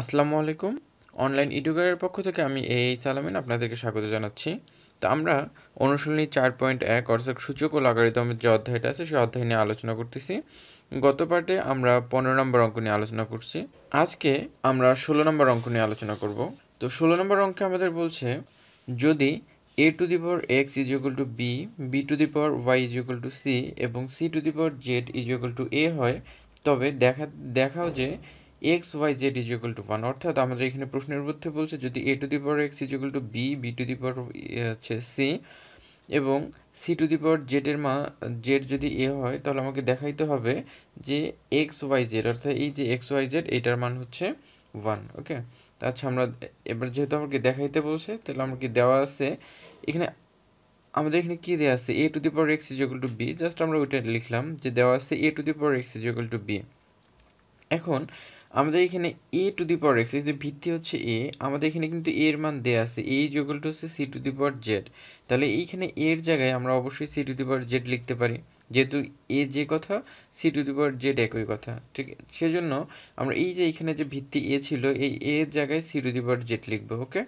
আসসালামু আলাইকুম অনলাইন ইডুকারের পক্ষ থেকে আমি এই সালামিন আপনাদেরকে স্বাগত জানাচ্ছি তো আমরা অনুশীলনী চার পয়েন্ট এক অর্থাৎ সূচক ও লাগারিতমের যে অধ্যায়টা আছে সেই অধ্যায় নিয়ে আলোচনা করতেছি গত পার্টে আমরা পনেরো নম্বর অঙ্ক নিয়ে আলোচনা করছি আজকে আমরা ষোলো নম্বর অঙ্ক নিয়ে আলোচনা করব তো ষোলো নম্বর অঙ্কে আমাদের বলছে যদি a to the power x is equal to b b to the power y is equal to c এবং c to the power z is equal to a হয় তবে দেখা দেখাও যে x y z is equal to one অর্থাৎ আমাদের এখানে প্রশ্নের মধ্যে বলছে যদি a to the power x is equal to b b to the power হচ্ছে সি এবং সি টু দি পাওয়ার জেডের মা জেড যদি এ হয় তাহলে আমাকে দেখাইতে হবে যে এক্স ওয়াই জেড অর্থাৎ এই যে এক্স ওয়াই জেড এটার মান হচ্ছে ওয়ান ওকে আচ্ছা আমরা এবার যেহেতু আমাকে দেখাইতে বলছে তাহলে আমাকে দেওয়া আছে এখানে আমাদের এখানে কী দেওয়া আছে a to the power x is equal to b just আমরা ওইটা লিখলাম যে দেওয়া আছে a to the power x is equal to b এখন আমাদের এখানে এ টু দি পাওয়ার এক্স যে ভিত্তি হচ্ছে এ আমাদের এখানে কিন্তু এ এর মান দেয়া আছে এ যোগল টু হচ্ছে c to the power z তাহলে এইখানে এর জায়গায় আমরা অবশ্যই c to the power z লিখতে পারি যেহেতু এ যে কথা c to the power z একই কথা ঠিক সেজন্য আমরা এই যে এখানে যে ভিত্তি এ ছিল এই এর জায়গায় c to the power z লিখবো ওকে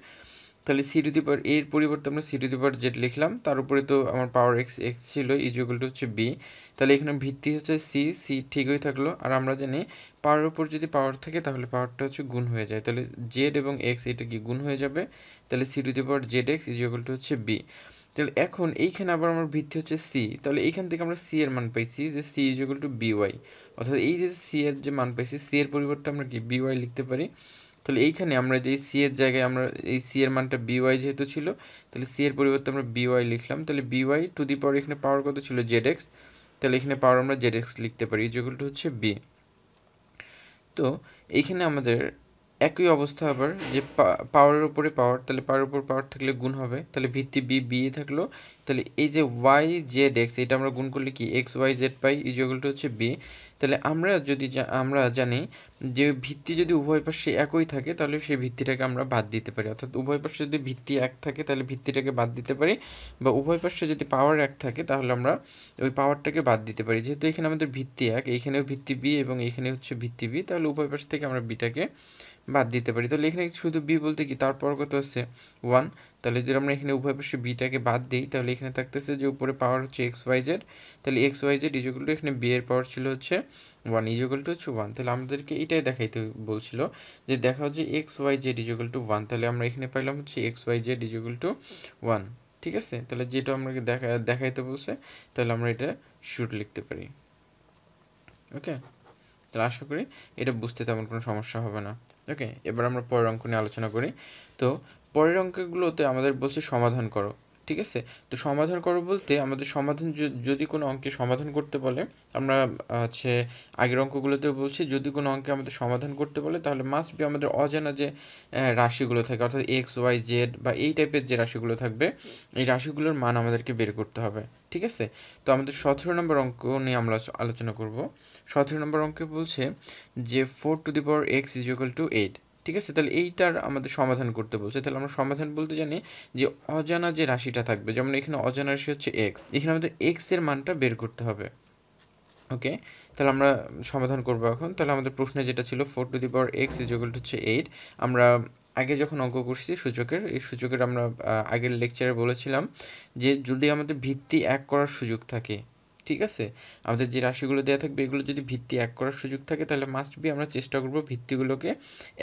তাহলে সি টু দি পাওয়ার এর পরিবর্তে আমরা c to the power z লিখলাম তার উপরে তো আমার পাওয়ার এক্স এক্স ছিল ইজুয়াল টু হচ্ছে বি তাহলে এখানে ভিত্তি হচ্ছে সি সি ঠিকই থাকলো আর আমরা জানি পাওয়ার উপর যদি পাওয়ার থাকে তাহলে পাওয়ারটা হচ্ছে গুণ হয়ে যায় তাহলে জেড এবং এক্স এটা কি গুণ হয়ে যাবে তাহলে c to the power z x equal to হচ্ছে বি তাহলে এখন এইখানে আবার আমার ভিত্তি হচ্ছে সি তাহলে এইখান থেকে আমরা সি এর মান পাইছি যে c is equal to y অর্থাৎ এই যে সি এর যে মান পাইছি সি এর পরিবর্তে আমরা কি বি ওয়াই লিখতে পারি তাহলে এইখানে আমরা যে সি এর জায়গায় আমরা এই সি এর মানটা বিওয়াই যেহেতু ছিল তাহলে সি এর পরিবর্তে আমরা বিওয়াই লিখলাম তাহলে বিওয়াই টু দি পাওয়ার এখানে পাওয়ার কত ছিল জেড এক্স তাহলে এখানে পাওয়ার আমরা জেড এক্স লিখতে পারি যেগুলো হচ্ছে বি তো এইখানে আমাদের একই অবস্থা আবার যে পাওয়ারের উপরে পাওয়ার তাহলে পাওয়ার উপর পাওয়ার থাকলে গুণ হবে তাহলে ভিত্তি বি বি থাকলো তাহলে এই যে ওয়াই জেড এক্স এটা আমরা গুণ করলে কি এক্স ওয়াই জেড পাই ইজিগুলটা হচ্ছে বি তাহলে আমরা যদি আমরা জানি যে ভিত্তি যদি উভয় পাশে একই থাকে তাহলে সেই ভিত্তিটাকে আমরা বাদ দিতে পারি অর্থাৎ উভয় পাশে যদি ভিত্তি এক থাকে তাহলে ভিত্তিটাকে বাদ দিতে পারি বা উভয় পাশে যদি পাওয়ার এক থাকে তাহলে আমরা ওই পাওয়ারটাকে বাদ দিতে পারি যেহেতু এখানে আমাদের ভিত্তি এক এইখানেও ভিত্তি বি এবং এখানে হচ্ছে ভিত্তি বি তাহলে উভয় পাশ থেকে আমরা বিটাকে বাদ দিতে পারি তাহলে এখানে শুধু বি বলতে কি তারপর কত আছে ওয়ান তাহলে যদি আমরা এখানে উভয় পাশে বিটাকে বাদ দিই তাহলে এখানে থাকতেছে যে উপরে পাওয়ার হচ্ছে এক্স ওয়াই জেড তাহলে x y z equal to এখানে বি এর পাওয়ার ছিল হচ্ছে ওয়ান ইজোগুল টু হচ্ছে ওয়ান তাহলে আমাদেরকে এটাই দেখাইতে বলছিল যে দেখা হচ্ছে x y z equal to one তাহলে আমরা এখানে পাইলাম হচ্ছে x y z equal to one ঠিক আছে তাহলে যেটা আমাকে দেখা দেখাইতে বলছে তাহলে আমরা এটা শুট লিখতে পারি ওকে তাহলে আশা করি এটা বুঝতে তেমন কোনো সমস্যা হবে না ওকে এবার আমরা পরের অঙ্ক নিয়ে আলোচনা করি তো পরের অঙ্কগুলোতে আমাদের বলছে সমাধান করো ঠিক আছে তো সমাধান করো বলতে আমাদের সমাধান যদি কোনো অঙ্কে সমাধান করতে বলে আমরা হচ্ছে আগের অঙ্কগুলোতেও বলছি যদি কোনো অঙ্কে আমাদের সমাধান করতে বলে তাহলে মাস্ট বি আমাদের অজানা যে রাশিগুলো থাকে অর্থাৎ এক্স ওয়াই জেড বা এই টাইপের যে রাশিগুলো থাকবে এই রাশিগুলোর মান আমাদেরকে বের করতে হবে ঠিক আছে তো আমাদের সতেরো নম্বর অঙ্ক নিয়ে আমরা আলোচনা করব সতেরো নম্বর অঙ্কে বলছে যে four to the power x is equal to eight ঠিক আছে তাহলে এইটার আমাদের সমাধান করতে বলছে তাহলে আমরা সমাধান বলতে জানি যে অজানা যে রাশিটা থাকবে যেমন এখানে অজানা রাশি হচ্ছে এক্স এখানে আমাদের এক্স এর মানটা বের করতে হবে ওকে তাহলে আমরা সমাধান করব এখন তাহলে আমাদের প্রশ্নে যেটা ছিল four to the power x equal হচ্ছে এইট আমরা আগে যখন অঙ্ক করছি সূচকের এই সূচকের আমরা আগের লেকচারে বলেছিলাম যে যদি আমাদের ভিত্তি এক করার সুযোগ থাকে ঠিক আছে আমাদের যে রাশিগুলো দেওয়া থাকবে এগুলো যদি ভিত্তি এক করার সুযোগ থাকে তাহলে মাস্ট বি আমরা চেষ্টা করবো ভিত্তিগুলোকে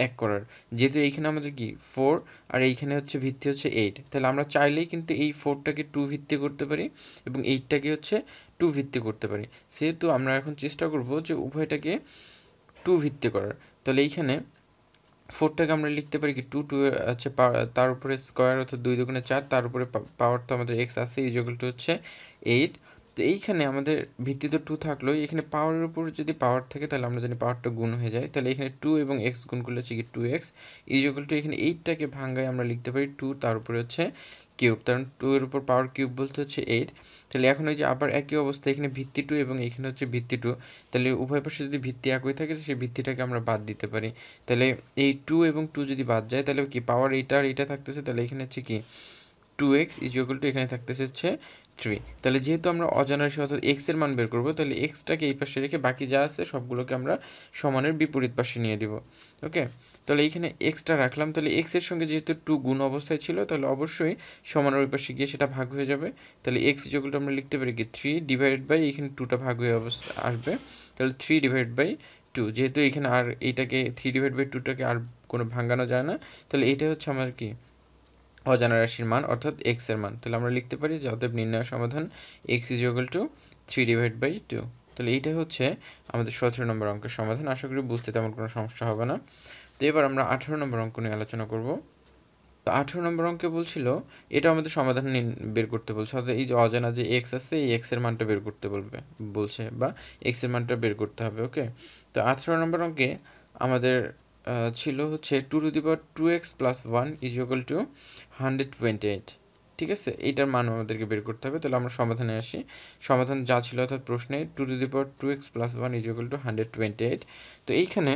এক করার যেহেতু এইখানে আমাদের কি ফোর আর এইখানে হচ্ছে ভিত্তি হচ্ছে এইট তাহলে আমরা চাইলেই কিন্তু এই ফোরটাকে টু ভিত্তি করতে পারি এবং এইটটাকে হচ্ছে টু ভিত্তি করতে পারি সেহেতু আমরা এখন চেষ্টা করব যে উভয়টাকে টু ভিত্তি করার তাহলে এইখানে ফোরটাকে আমরা লিখতে পারি কি টু টু আছে তার উপরে স্কোয়ার অর্থাৎ দুই দোকানে চার তার উপরে পাওয়ার তো আমাদের এক্স আছে ইজ টু হচ্ছে এইট তো এইখানে আমাদের ভিত্তিতে টু থাকলো এখানে পাওয়ারের উপর যদি পাওয়ার থাকে তাহলে আমরা জানি পাওয়ারটা গুণ হয়ে যায় তাহলে এখানে টু এবং এক্স গুণ করলে হচ্ছে কি টু এক্স ইজিক্যাল টু এখানে এইটটাকে ভাঙ্গায় আমরা লিখতে পারি টু তার উপরে হচ্ছে কিউব কারণ টু এর উপর পাওয়ার কিউব বলতে হচ্ছে এইট তাহলে এখন ওই যে আবার একই অবস্থা এখানে ভিত্তি টু এবং এখানে হচ্ছে ভিত্তি টু তাহলে উভয় পাশে যদি ভিত্তি একই থাকে সেই ভিত্তিটাকে আমরা বাদ দিতে পারি তাহলে এই টু এবং টু যদি বাদ যায় তাহলে কি পাওয়ার এইটা আর এইটা থাকতেছে তাহলে এখানে হচ্ছে কি টু এক্স ইজিক্যাল টু এখানে থাকতেছে হচ্ছে থ্রি তাহলে যেহেতু আমরা অজানা রাশি অর্থাৎ এক্স এর মান বের করবো তাহলে এক্সটাকে এই পাশে রেখে বাকি যা আছে সবগুলোকে আমরা সমানের বিপরীত পাশে নিয়ে দিব ওকে তাহলে এখানে এক্সটা রাখলাম তাহলে এক্স এর সঙ্গে যেহেতু টু গুণ অবস্থায় ছিল তাহলে অবশ্যই সমানের ওই পাশে গিয়ে সেটা ভাগ হয়ে যাবে তাহলে এক্স যেগুলো আমরা লিখতে পারি কি থ্রি ডিভাইড বাই এখানে টুটা ভাগ হয়ে অবস্থা আসবে তাহলে থ্রি ডিভাইড বাই টু যেহেতু এখানে আর এইটাকে থ্রি ডিভাইড বাই টুটাকে আর কোনো ভাঙানো যায় না তাহলে এটা হচ্ছে আমার কি অজানা রাশির মান অর্থাৎ এক্স এর মান তাহলে আমরা লিখতে পারি যে অতএব নির্ণয় সমাধান x is equal to three divide by two তাহলে এইটা হচ্ছে আমাদের সতেরো নম্বর অঙ্কের সমাধান আশা করি বুঝতে তেমন কোনো সমস্যা হবে না তো এবার আমরা আঠেরো নম্বর অঙ্ক নিয়ে আলোচনা করব তো আঠেরো নম্বর অঙ্কে বলছিল এটা আমাদের সমাধান বের করতে বলছে অর্থাৎ এই যে অজানা যে এক্স আছে এই এক্সের মানটা বের করতে বলবে বলছে বা এক্সের মানটা বের করতে হবে ওকে তো আঠেরো নম্বর অঙ্কে আমাদের ছিল হচ্ছে two to the power two x plus one is equal to hundred twenty eight ঠিক আছে এইটার মান আমাদেরকে বের করতে হবে তাহলে আমরা সমাধানে আসি সমাধান যা ছিল অর্থাৎ প্রশ্নে two to the power two x plus one is equal to hundred twenty eight তো এইখানে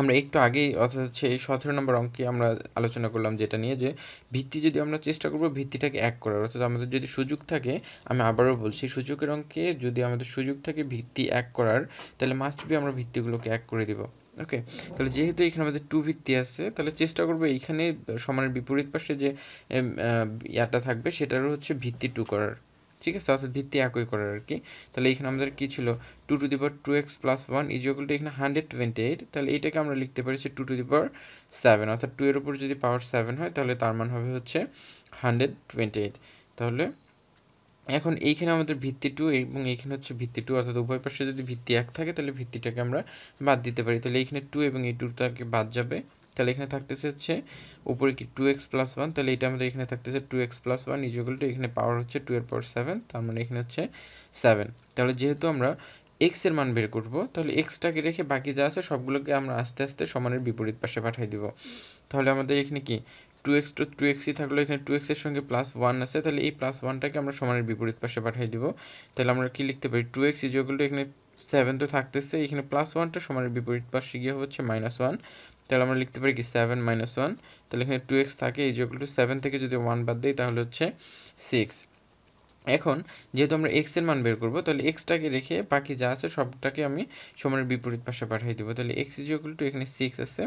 আমরা একটু আগেই অর্থাৎ হচ্ছে এই সতেরো নম্বর অঙ্কে আমরা আলোচনা করলাম যেটা নিয়ে যে ভিত্তি যদি আমরা চেষ্টা করবো ভিত্তিটাকে এক করার অর্থাৎ আমাদের যদি সুযোগ থাকে আমি আবারও বলছি সুযোগের অঙ্কে যদি আমাদের সুযোগ থাকে ভিত্তি এক করার তাহলে মাস্ট বি আমরা ভিত্তিগুলোকে এক করে দিব ওকে তাহলে যেহেতু এখানে আমাদের টু ভিত্তি আছে তাহলে চেষ্টা করবো এইখানে সমানের বিপরীত পাশে যে ইয়াটা থাকবে সেটারও হচ্ছে ভিত্তি টু করার ঠিক আছে অর্থাৎ ভিত্তি একই করার আর কি তাহলে এখানে আমাদের কী ছিল two to the power two x plus one equal to এখানে হান্ড্রেড টোয়েন্টি এইট তাহলে এটাকে আমরা লিখতে পারি two to the power seven অর্থাৎ টু এর উপর যদি পাওয়ার সেভেন হয় তাহলে তার মান হবে হচ্ছে হান্ড্রেড টোয়েন্টি এইট তাহলে এখন এইখানে আমাদের ভিত্তি টু এবং এইখানে হচ্ছে ভিত্তি টু অর্থাৎ উভয় পাশে যদি ভিত্তি এক থাকে তাহলে ভিত্তিটাকে আমরা বাদ দিতে পারি তাহলে এইখানে টু এবং এই টুটাকে বাদ যাবে তাহলে এখানে থাকতেছে হচ্ছে উপরে কি টু এক্স প্লাস ওয়ান তাহলে এটা আমাদের এখানে থাকতেছে two x plus one equal to এখানে পাওয়ার হচ্ছে টু এর পাওয়ার সেভেন তার মানে এখানে হচ্ছে সেভেন তাহলে যেহেতু আমরা এক্স এর মান বের করবো তাহলে এক্সটাকে রেখে বাকি যা আছে সবগুলোকে আমরা আস্তে আস্তে সমানের বিপরীত পাশে পাঠিয়ে দিব তাহলে আমাদের এখানে কি টু এক্স টু টু এক্সই থাকলো এখানে টু এক্সের সঙ্গে প্লাস ওয়ান আছে তাহলে এই প্লাস ওয়ানটাকে আমরা সমানের বিপরীত পাশে পাঠিয়ে দিব তাহলে আমরা কি লিখতে পারি টু এক্স টু এখানে সেভেন তো থাকতেছে এখানে প্লাস ওয়ানটা সমানের বিপরীত পাশে গিয়ে হচ্ছে মাইনাস ওয়ান তাহলে আমরা লিখতে পারি কি সেভেন মাইনাস ওয়ান তাহলে এখানে টু এক্স থাকে ইজুয়াল টু সেভেন থেকে যদি ওয়ান বাদ দিই তাহলে হচ্ছে সিক্স এখন যেহেতু আমরা এক্স এর মান বের করবো তাহলে এক্সটাকে রেখে বাকি যা আছে সবটাকে আমি সমানের বিপরীত পাশে পাঠিয়ে দেবো তাহলে এক্স ইজ ইকুয়াল টু এখানে সিক্স আছে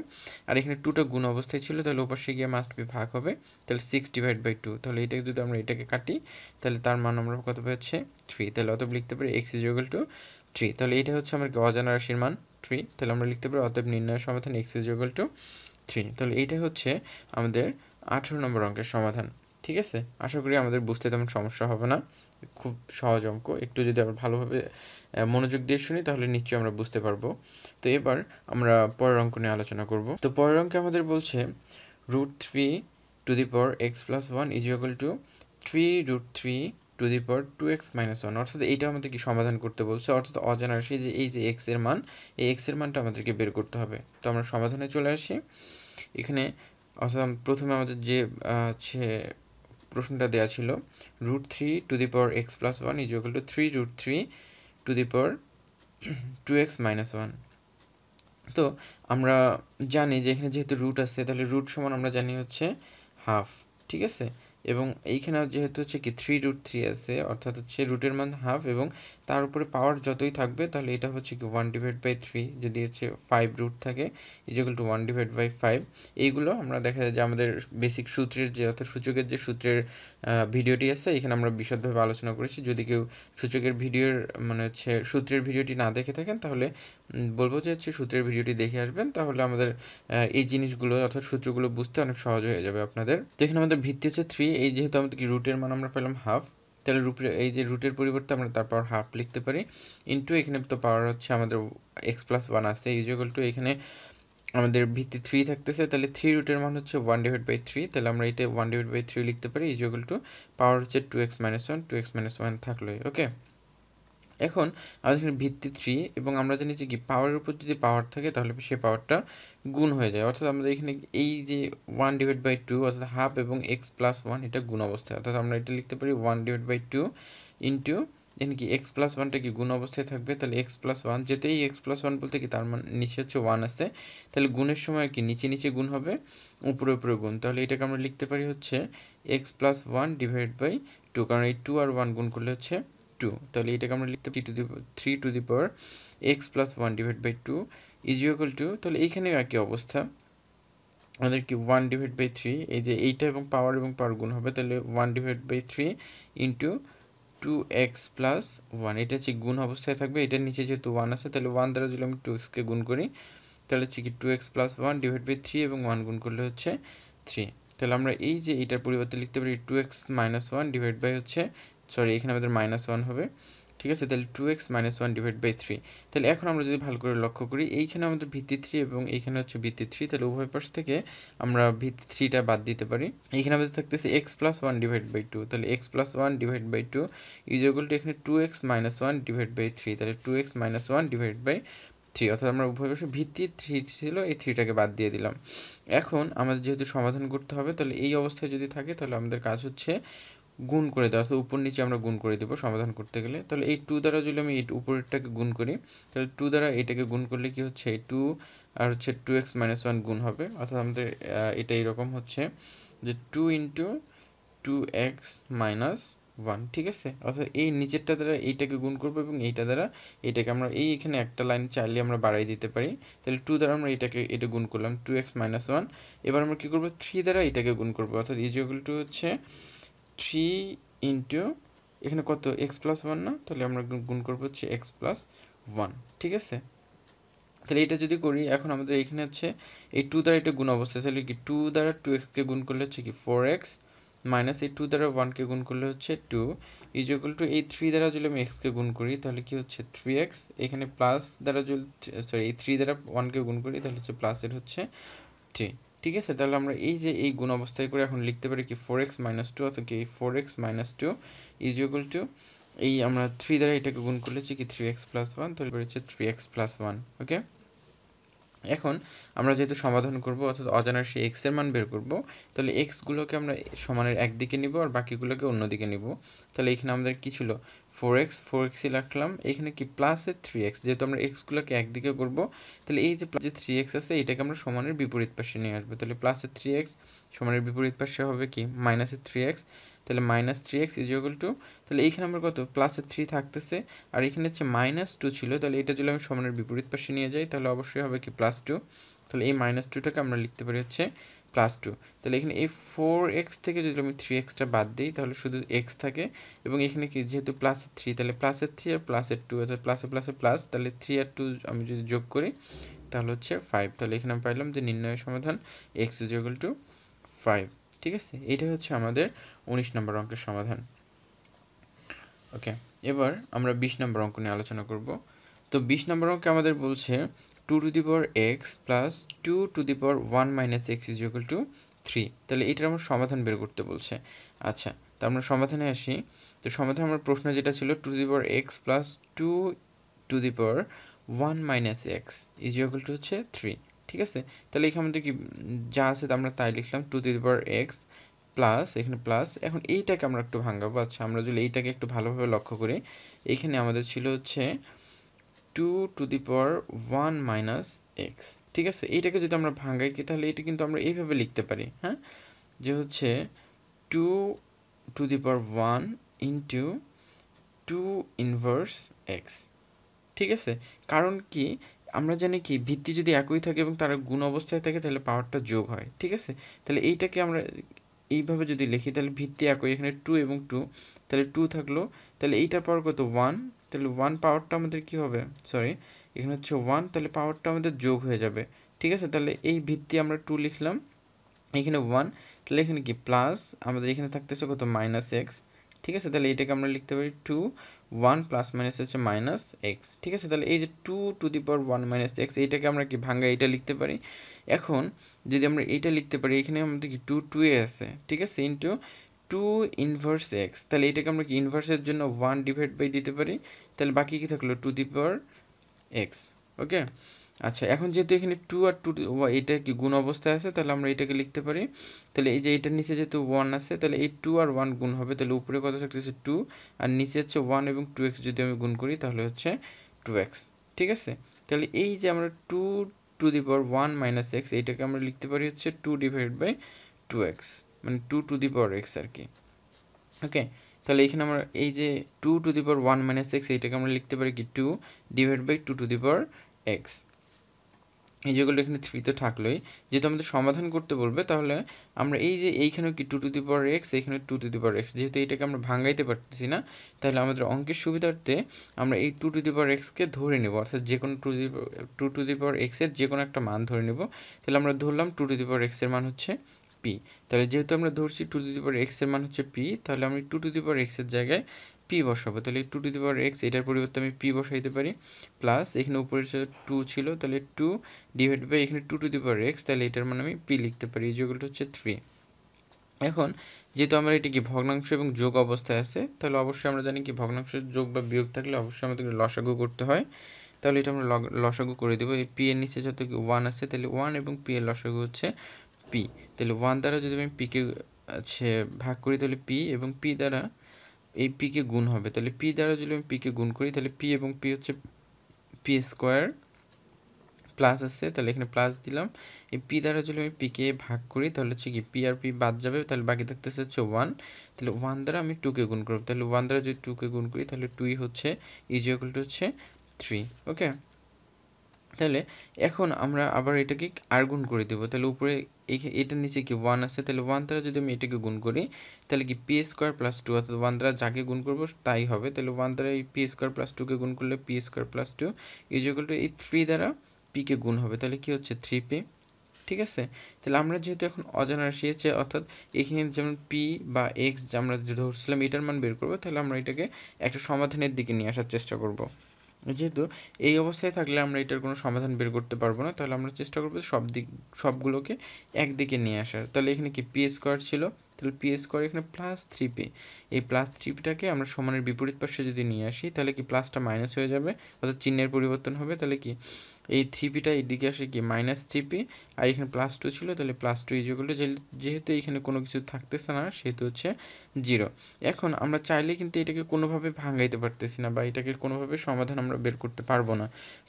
আর এখানে টুটা গুণ অবস্থায় ছিল তাহলে ওপাশে গিয়ে মাস্ট বি ভাগ হবে তাহলে সিক্স ডিভাইড বাই টু তাহলে এটাকে যদি আমরা এটাকে কাটি তাহলে তার মান আমরা কত হচ্ছে থ্রি তাহলে অতএব লিখতে পারি x is equal to three তাহলে এটা হচ্ছে আমার অজানা রাশির মান থ্রি তাহলে আমরা লিখতে পারি অতএব নির্ণয় সমাধান x is equal to three তাহলে এইটা হচ্ছে আমাদের আঠেরো নম্বর অঙ্কের সমাধান ঠিক আছে আশা করি আমাদের বুঝতে তেমন সমস্যা হবে না খুব সহজ অঙ্ক একটু যদি আমরা ভালোভাবে মনোযোগ দিয়ে শুনি তাহলে নিশ্চয়ই আমরা বুঝতে পারবো তো এবার আমরা পরের অঙ্ক নিয়ে আলোচনা করব তো পরের অঙ্কে আমাদের বলছে root three to the power x plus one is equal to three root three to the power two x minus one অর্থাৎ এইটা আমাদেরকে সমাধান করতে বলছে অর্থাৎ অজানা আসি যে এই যে এক্স এর মান এই এক্স এর মানটা আমাদেরকে বের করতে হবে তো আমরা সমাধানে চলে আসি এখানে অর্থাৎ প্রথমে আমাদের যে আছে প্রশ্নটা দেওয়া ছিল root three to the power x plus one is equal to three root three to the power two x minus one তো আমরা জানি যে এখানে যেহেতু রুট আছে তাহলে রুট সমান আমরা জানি হচ্ছে হাফ ঠিক আছে এবং এইখানে যেহেতু হচ্ছে কি থ্রি রুট থ্রি আছে অর্থাৎ হচ্ছে রুটের মান হাফ এবং তার উপরে পাওয়ার যতই থাকবে তাহলে এটা হচ্ছে কি ওয়ান ডিভাইড বাই থ্রি যদি হচ্ছে ফাইভ রুট থাকে equal to one divide by five এইগুলো আমরা দেখা যায় যে আমাদের বেসিক সূত্রের যে অর্থাৎ সূচকের যে সূত্রের ভিডিওটি আছে এখানে আমরা বিশদভাবে আলোচনা করেছি যদি কেউ সূচকের ভিডিওর মানে হচ্ছে সূত্রের ভিডিওটি না দেখে থাকেন তাহলে বলবো যে হচ্ছে সূত্রের ভিডিওটি দেখে আসবেন তাহলে আমাদের এই জিনিসগুলো অর্থাৎ সূত্রগুলো বুঝতে অনেক সহজ হয়ে যাবে আপনাদের দেখুন আমাদের ভিত্তি হচ্ছে থ্রি এই যেহেতু আমাদের কি রুটের মান আমরা পেলাম হাফ তাহলে রুটের এই যে রুটের পরিবর্তে আমরা তারপর হাফ লিখতে পারি ইন্টু এখানে তো পাওয়ার হচ্ছে আমাদের এক্স প্লাস ওয়ান আসছে ইজুয়াল টু এখানে আমাদের ভিত্তি থ্রি থাকতেছে তাহলে থ্রি রুটের মান হচ্ছে ওয়ান ডিভাইড বাই থ্রি তাহলে আমরা এটা ওয়ান ডিভাইড বাই থ্রি লিখতে পারি ইজুয়াল টু পাওয়ার হচ্ছে two x minus one two x minus one থাকলোই ওকে এখন আমাদের এখানে ভিত্তি থ্রি এবং আমরা জানি যে কি পাওয়ারের উপর যদি পাওয়ার থাকে তাহলে সে পাওয়ারটা গুণ হয়ে যায় অর্থাৎ আমাদের এখানে এই যে ওয়ান ডিভাইড বাই টু অর্থাৎ হাফ এবং এক্স প্লাস ওয়ান এটা গুণ অবস্থায় অর্থাৎ আমরা এটা লিখতে পারি one divide by two into এখানে কি এক্স প্লাস ওয়ানটা কি গুণ অবস্থায় থাকবে তাহলে এক্স প্লাস ওয়ান যেতে এই এক্স প্লাস ওয়ান বলতে কি তার মানে নিচে হচ্ছে ওয়ান আছে তাহলে গুণের সময় কি নিচে নিচে গুণ হবে উপরে উপরে গুণ তাহলে এটাকে আমরা লিখতে পারি হচ্ছে x plus one divide by two কারণ এই টু আর ওয়ান গুণ করলে হচ্ছে টু তাহলে এটাকে আমরা লিখতে পারি to the three to the power x plus one divide by two is equal to তাহলে এইখানেও একই অবস্থা আমাদের কি ওয়ান ডিভাইড বাই থ্রি এই যে এইটা এবং পাওয়ার এবং পাওয়ার গুণ হবে তাহলে one divide by three into two x plus one এটা হচ্ছে গুণ অবস্থায় থাকবে এটার নিচে যেহেতু ওয়ান আছে তাহলে ওয়ান দ্বারা যদি আমি টু এক্সকে গুণ করি তাহলে হচ্ছে কি two x plus one divide by three এবং ওয়ান গুণ করলে হচ্ছে থ্রি তাহলে আমরা এই যে এটার পরিবর্তে লিখতে পারি two x minus one divide by হচ্ছে সরি এখানে আমাদের মাইনাস ওয়ান হবে ঠিক আছে তাহলে two x minus one divide by three তাহলে এখন আমরা যদি ভালো করে লক্ষ্য করি এইখানে আমাদের ভিত্তি থ্রি এবং এইখানে হচ্ছে ভিত্তি থ্রি তাহলে উভয় পাশ থেকে আমরা ভিত্তি থ্রিটা বাদ দিতে পারি এইখানে আমাদের থাকতেছে x plus one divide by two তাহলে x plus one divide by two equal to এখানে two x minus one divide by three তাহলে two x minus one divide by three অর্থাৎ আমরা উভয় পাশে ভিত্তি থ্রি ছিল এই থ্রিটাকে বাদ দিয়ে দিলাম এখন আমাদের যেহেতু সমাধান করতে হবে তাহলে এই অবস্থায় যদি থাকে তাহলে আমাদের কাজ হচ্ছে গুণ করে দেওয়া অর্থাৎ উপর নিচে আমরা গুণ করে দেবো সমাধান করতে গেলে তাহলে এই টু দ্বারা যদি আমি এই উপরেরটাকে গুণ করি তাহলে টু দ্বারা এটাকে গুণ করলে কি হচ্ছে এই টু আর হচ্ছে টু এক্স মাইনাস ওয়ান গুণ হবে অর্থাৎ আমাদের এটা এরকম হচ্ছে যে two into two x minus one ঠিক আছে অর্থাৎ এই নিচেরটা দ্বারা এইটাকে গুণ করবো এবং এইটা দ্বারা এটাকে আমরা এই এখানে একটা লাইন চাইলে আমরা বাড়াই দিতে পারি তাহলে টু দ্বারা আমরা এটাকে এটা গুণ করলাম টু এক্স মাইনাস ওয়ান এবার আমরা কী করবো থ্রি দ্বারা এটাকে গুণ করবো অর্থাৎ ইজিওগুল টু হচ্ছে থ্রি ইন্টু এখানে কত এক্স প্লাস ওয়ান না তাহলে আমরা গুণ করবো হচ্ছে এক্স প্লাস ওয়ান ঠিক আছে তাহলে এটা যদি করি এখন আমাদের এখানে হচ্ছে এই টু দ্বারা এটা গুণ অবস্থায় তাহলে কি টু দ্বারা টু এক্সকে গুণ করলে হচ্ছে কি ফোর এক্স মাইনাস এই টু দ্বারা ওয়ানকে গুণ করলে হচ্ছে টু ইজ ইকুয়াল টু এই থ্রি দ্বারা যদি আমি এক্সকে গুণ করি তাহলে কি হচ্ছে থ্রি এক্স এখানে প্লাস দ্বারা যদি সরি এই থ্রি দ্বারা ওয়ানকে গুণ করি তাহলে হচ্ছে প্লাসের হচ্ছে থ্রি ঠিক আছে তাহলে আমরা এই যে এই গুণ অবস্থায় করে এখন লিখতে পারি কি ফোর এক্স মাইনাস টু অথবা কি four x minus two is equal to এই আমরা থ্রি দ্বারা এটাকে গুণ করলে কি থ্রি এক্স প্লাস ওয়ান তৈরি করেছে three x plus one okay এখন আমরা যেহেতু সমাধান করব অর্থাৎ অজানার সেই এক্সের মান বের করব তাহলে এক্সগুলোকে আমরা সমানের একদিকে নিব আর বাকিগুলোকে অন্যদিকে নিব তাহলে এখানে আমাদের কী ছিল ফোর এক্স ফোর এক্সই রাখলাম এখানে কি প্লাসে থ্রি এক্স যেহেতু আমরা এক্সগুলোকে একদিকে করবো তাহলে এই যে যে থ্রি এক্স আছে এটাকে আমরা সমানের বিপরীত পাশে নিয়ে আসবো তাহলে প্লাসের থ্রি এক্স সমানের বিপরীত পাশে হবে কি মাইনাসের থ্রি এক্স তাহলে minus three x is equal to তাহলে এইখানে আমার কত প্লাসের থ্রি থাকতেছে আর এখানে হচ্ছে মাইনাস টু ছিল তাহলে এটা যদি আমি সমানের বিপরীত পাশে নিয়ে যাই তাহলে অবশ্যই হবে কি প্লাস টু তাহলে এই মাইনাস টুটাকে আমরা লিখতে পারি হচ্ছে প্লাস টু তাহলে এখানে এই ফোর এক্স থেকে যদি আমি থ্রি এক্সটা বাদ দিই তাহলে শুধু এক্স থাকে এবং এখানে কি যেহেতু প্লাসের থ্রি তাহলে প্লাসের থ্রি আর প্লাসের টু অর্থাৎ প্লাসে প্লাসে প্লাস তাহলে থ্রি আর টু আমি যদি যোগ করি তাহলে হচ্ছে ফাইভ তাহলে এখানে আমি পাইলাম যে নির্ণয় সমাধান x is equal to five ঠিক আছে এটা হচ্ছে আমাদের উনিশ নম্বর অঙ্কের সমাধান ওকে এবার আমরা বিশ নম্বর অঙ্ক নিয়ে আলোচনা করব তো বিশ নম্বর অঙ্কে আমাদের বলছে two to the power x plus two to the power one minus x is equal to three তাহলে এটার আমরা সমাধান বের করতে বলছে আচ্ছা তো আমরা সমাধানে আসি তো সমাধান আমার প্রশ্ন যেটা ছিল two the power x plus two to the power one minus x is equal to হচ্ছে থ্রি ঠিক আছে তাহলে এখানে আমাদের কি যা আছে আমরা তাই লিখলাম two the power x plus এখানে প্লাস এখন এইটাকে আমরা একটু ভাঙাবো আচ্ছা আমরা যদি এইটাকে একটু ভালোভাবে লক্ষ্য করি এখানে আমাদের ছিল হচ্ছে two to the power one minus x ঠিক আছে এইটাকে যদি আমরা ভাঙাই কি তাহলে এটা কিন্তু আমরা এইভাবে লিখতে পারি হ্যাঁ যে হচ্ছে two to the power one into two inverse x ঠিক আছে কারণ কি আমরা জানি কি ভিত্তি যদি একই থাকে এবং তারা গুণ অবস্থায় থাকে তাহলে পাওয়ারটা যোগ হয় ঠিক আছে তাহলে এইটাকে আমরা এইভাবে যদি লিখি তাহলে ভিত্তি একই এখানে টু এবং টু তাহলে টু থাকলো তাহলে এইটা পাওয়ার কত ওয়ান তাহলে ওয়ান পাওয়ারটা আমাদের কি হবে সরি এখানে হচ্ছে ওয়ান তাহলে পাওয়ারটা আমাদের যোগ হয়ে যাবে ঠিক আছে তাহলে এই ভিত্তি আমরা টু লিখলাম এখানে ওয়ান তাহলে এখানে কি প্লাস আমাদের এখানে থাকতেছে কত মাইনাস এক্স ঠিক আছে তাহলে এটাকে আমরা লিখতে পারি টু ওয়ান প্লাস মাইনাস হচ্ছে মাইনাস এক্স ঠিক আছে তাহলে এই যে two to the power one minus x এইটাকে আমরা কি ভাঙ্গা এটা লিখতে পারি এখন যদি আমরা এইটা লিখতে পারি এখানে আমাদের কি টু টুয়ে আছে ঠিক আছে ইন্টু টু ইনভার্স এক্স তাহলে এটাকে আমরা কি ইনভার্সের জন্য ওয়ান ডিভাইড বাই দিতে পারি তাহলে বাকি কি থাকলো টু দি পাওয়ার এক্স ওকে আচ্ছা এখন যেহেতু এখানে টু আর টু এটা কি গুণ অবস্থায় আছে তাহলে আমরা এটাকে লিখতে পারি তাহলে এই যে এটার নিচে যেহেতু ওয়ান আছে তাহলে এই টু আর ওয়ান গুণ হবে তাহলে উপরে কত থাকতেছে টু আর নিচে হচ্ছে ওয়ান এবং টু এক্স যদি আমি গুণ করি তাহলে হচ্ছে টু এক্স ঠিক আছে তাহলে এই যে আমরা two to the power one minus x এইটাকে আমরা লিখতে পারি হচ্ছে two divide by two x মানে two to the power x আর কি ওকে তাহলে এখানে আমরা এই যে two to the power one minus x এইটাকে আমরা লিখতে পারি কি two divide by two to the power x এই যেগুলো এখানে থ্রি তো থাকলোই যেহেতু আমাদের সমাধান করতে বলবে তাহলে আমরা এই যে এইখানেও কি two to the power x এইখানে two to the power x যেহেতু এটাকে আমরা ভাঙাইতে পারতেছি না তাহলে আমাদের অঙ্কের সুবিধার্থে আমরা এই টু টু দি পাওয়ার এক্সকে ধরে নেব অর্থাৎ যে কোনো two the two to the power এক্সের যে কোনো একটা মান ধরে নেব তাহলে আমরা ধরলাম টু টু দি পাওয়ার এক্সের মান হচ্ছে পি তাহলে যেহেতু আমরা ধরছি two to the power x এর মান হচ্ছে পি তাহলে আমি two to the power x এর জায়গায় পি বসাবো তাহলে two to the power x এটার পরিবর্তে আমি পি বসাইতে দিতে পারি প্লাস এখানে উপরে টু ছিল তাহলে টু ডিভাইড বাই এখানে two to the power x তাহলে এটার মানে আমি পি লিখতে পারি যেগুলো হচ্ছে থ্রি এখন যেহেতু আমার এটি কি ভগ্নাংশ এবং যোগ অবস্থায় আছে তাহলে অবশ্যই আমরা জানি কি ভগ্নাংশ যোগ বা বিয়োগ থাকলে অবশ্যই আমাদেরকে লসাগু করতে হয় তাহলে এটা আমরা লসাগু করে দেবো এই পি এর নিচে যত কি ওয়ান আছে তাহলে ওয়ান এবং পি এর লসাগু হচ্ছে পি তাহলে ওয়ান দ্বারা যদি আমি পিকে সে আচ্ছা, ভাগ করি তাহলে পি এবং পি দ্বারা এই পিকে গুণ হবে তাহলে পি দ্বারা যদি আমি পিকে গুণ করি তাহলে পি এবং পি হচ্ছে পি স্কোয়ার প্লাস আছে তাহলে এখানে প্লাস দিলাম এই পি দ্বারা যদি আমি পিকে ভাগ করি তাহলে হচ্ছে কি পি আর পি বাদ যাবে তাহলে বাকি থাকতেছে হচ্ছে ওয়ান তাহলে ওয়ান দ্বারা আমি টুকে গুণ করব তাহলে ওয়ান দ্বারা যদি টুকে গুণ করি তাহলে টুই হচ্ছে ইজিওকুল টু হচ্ছে থ্রি ওকে তাহলে এখন আমরা আবার এটাকে আর গুণ করে দেবো তাহলে উপরে এটার নিচে কি ওয়ান আছে তাহলে ওয়ান দ্বারা যদি আমি এটাকে গুণ করি তাহলে কি পি স্কোয়ার প্লাস টু অর্থাৎ ওয়ান দ্বারা যাকে গুণ করবো তাই হবে তাহলে ওয়ান দ্বারা এই পি স্কোয়ার প্লাস টুকে গুণ করলে P square plus two is equal to এই থ্রি দ্বারা পিকে গুণ হবে তাহলে কি হচ্ছে থ্রি পি ঠিক আছে তাহলে আমরা যেহেতু এখন অজানা রাশি অর্থাৎ এখানে যেমন পি বা এক্স আমরা যে ধরছিলাম এটার মান বের করবো তাহলে আমরা এটাকে একটা সমাধানের দিকে নিয়ে আসার চেষ্টা করবো যেহেতু এই অবস্থায় থাকলে আমরা এটার কোনো সমাধান বের করতে পারবো না তাহলে আমরা চেষ্টা করবো সব দিক সবগুলোকে একদিকে নিয়ে আসার তাহলে এখানে কি পি স্কোয়ার ছিল তাহলে পি স্কোয়ার এখানে প্লাস থ্রি পি এই প্লাস থ্রি পিটাকে আমরা সমানের বিপরীত পাশে যদি নিয়ে আসি তাহলে কি প্লাসটা মাইনাস হয়ে যাবে অর্থাৎ চিহ্নের পরিবর্তন হবে তাহলে কি এই থ্রি পিটা এদিকে আসে কি মাইনাস থ্রি পি আর এখানে প্লাস টু ছিল তাহলে প্লাস টু করলে যেহেতু এখানে কোনো কিছু থাকতেছে না সেহেতু হচ্ছে জিরো এখন আমরা চাইলে কিন্তু এটাকে কোনোভাবে ভাঙাইতে পারতেছি না বা এটাকে কোনোভাবে সমাধান আমরা বের করতে পারবো না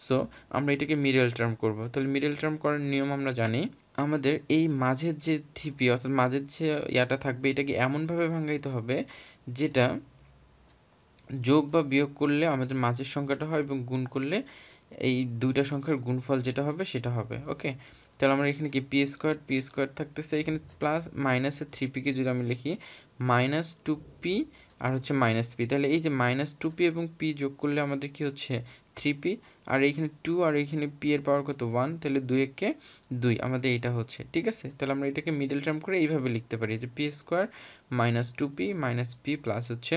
সো আমরা এটাকে মিডল টার্ম করবো তাহলে মিডল টার্ম করার নিয়ম আমরা জানি আমাদের এই মাঝের যে থিপি অর্থাৎ মাঝের যে ইয়াটা থাকবে এটাকে এমনভাবে ভাঙাইতে হবে যেটা যোগ বা বিয়োগ করলে আমাদের মাঝের সংখ্যাটা হয় এবং গুণ করলে এই দুইটা সংখ্যার গুণফল যেটা হবে সেটা হবে ওকে তাহলে আমরা এখানে কি পি স্কোয়ার পি স্কোয়ার থাকতেছে এখানে প্লাস মাইনাসের থ্রি পিকে যদি আমি লিখি মাইনাস টু পি আর হচ্ছে মাইনাস পি তাহলে এই যে মাইনাস টু পি এবং পি যোগ করলে আমাদের কি হচ্ছে থ্রি পি আর এইখানে টু আর এইখানে পি এর পাওয়ার কত ওয়ান তাহলে দুই এককে দুই আমাদের এটা হচ্ছে ঠিক আছে তাহলে আমরা এটাকে মিডল টার্ম করে এইভাবে লিখতে পারি যে P square minus two P minus P plus হচ্ছে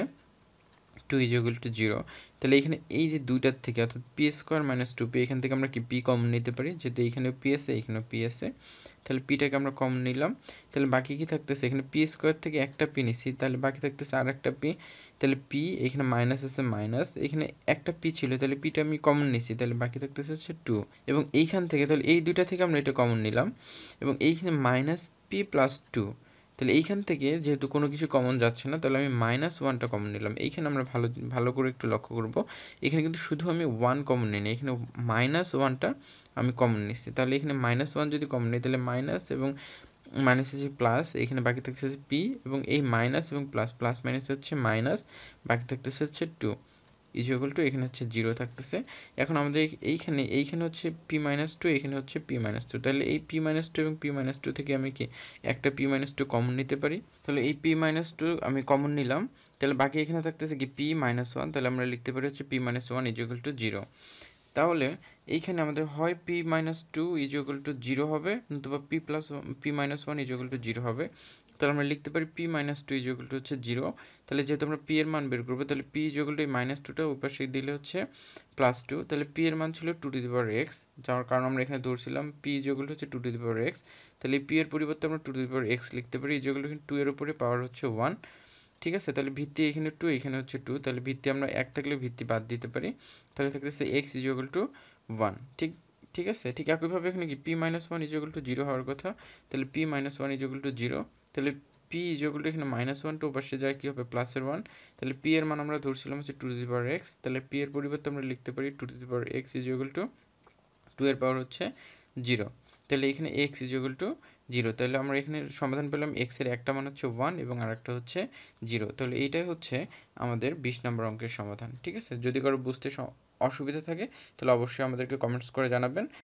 two is equal to zero তাহলে এখানে এই যে দুইটার থেকে অর্থাৎ P square minus two P এখান থেকে আমরা কি পি কমন নিতে পারি যেহেতু এখানে পি এসে এখানেও পি এসে তাহলে পিটাকে আমরা কম নিলাম তাহলে বাকি কি থাকতেছে এখানে পি স্কোয়ার থেকে একটা পি নিছি তাহলে বাকি থাকতেছে আর একটা পি তাহলে পি এখানে মাইনাস আছে মাইনাস এখানে একটা পি ছিল তাহলে পিটা আমি কমন নিছি তাহলে বাকি থাকতেছে হচ্ছে টু এবং এইখান থেকে তাহলে এই দুইটা থেকে আমরা এটা কমন নিলাম এবং এইখানে মাইনাস পি প্লাস টু তাহলে এইখান থেকে যেহেতু কোনো কিছু কমন যাচ্ছে না তাহলে আমি মাইনাস ওয়ানটা কমন নিলাম এইখানে আমরা ভালো ভালো করে একটু লক্ষ্য করব এখানে কিন্তু শুধু আমি ওয়ান কমন নিই এখানে মাইনাস ওয়ানটা আমি কমন নিচ্ছি তাহলে এখানে মাইনাস ওয়ান যদি কমন নিই তাহলে মাইনাস এবং মাইনাস হচ্ছে প্লাস এখানে বাকি থাকছে হচ্ছে পি এবং এই মাইনাস এবং প্লাস প্লাস মাইনাস হচ্ছে মাইনাস বাকি থাকতেছে হচ্ছে টু ইজ ইকুয়াল টু এখানে হচ্ছে জিরো থাকতেছে এখন আমাদের এইখানে এইখানে হচ্ছে পি মাইনাস টু এখানে হচ্ছে পি মাইনাস টু তাহলে এই পি মাইনাস টু এবং পি মাইনাস টু থেকে আমি কি একটা পি মাইনাস টু কমন নিতে পারি তাহলে এই পি মাইনাস টু আমি কমন নিলাম তাহলে বাকি এখানে থাকতেছে কি পি মাইনাস ওয়ান তাহলে আমরা লিখতে পারি হচ্ছে P minus one is equal to zero তাহলে এইখানে আমাদের হয় P minus two is equal to zero হবে নতুবা P plus P minus one is equal to zero হবে তাহলে আমরা লিখতে পারি পি মাইনাস টু টু হচ্ছে জিরো তাহলে যেহেতু আমরা পি এর মান বের করবো তাহলে পি টু এই মাইনাস টুটা ওই দিলে হচ্ছে প্লাস টু তাহলে পি এর মান ছিল two to the power x যাওয়ার কারণ আমরা এখানে ধরছিলাম পি ইজোগুলটা হচ্ছে two to the power x তাহলে পি এর পরিবর্তে আমরা two to the power x লিখতে পারি ইজোগুলো কিন্তু টু এর উপরে পাওয়ার হচ্ছে ওয়ান ঠিক আছে তাহলে ভিত্তি এখানে টু এখানে হচ্ছে টু তাহলে ভিত্তি আমরা এক থাকলে ভিত্তি বাদ দিতে পারি তাহলে থাকতেছে এক্স ইজোগুল টু ওয়ান ঠিক ঠিক আছে ঠিক একইভাবে এখানে কি P minus one ইজোগুল to zero হওয়ার কথা তাহলে P minus one ইজোগুল to zero তাহলে পি যেগুলো এখানে মাইনাস ওয়ান টু পাশে যায় কী হবে প্লাসের ওয়ান তাহলে পি এর মান আমরা ধরছিলাম হচ্ছে two to the power x তাহলে পি এর পরিবর্তে আমরা লিখতে পারি two to the power x is equal to two এর পাওয়ার হচ্ছে জিরো তাহলে এখানে x is equal to zero তাহলে আমরা এখানে সমাধান পেলাম এক্সের একটা মান হচ্ছে ওয়ান এবং আর একটা হচ্ছে জিরো তাহলে এইটাই হচ্ছে আমাদের বিশ নম্বর অঙ্কের সমাধান ঠিক আছে যদি কারো বুঝতে অসুবিধা থাকে তাহলে অবশ্যই আমাদেরকে কমেন্টস করে জানাবেন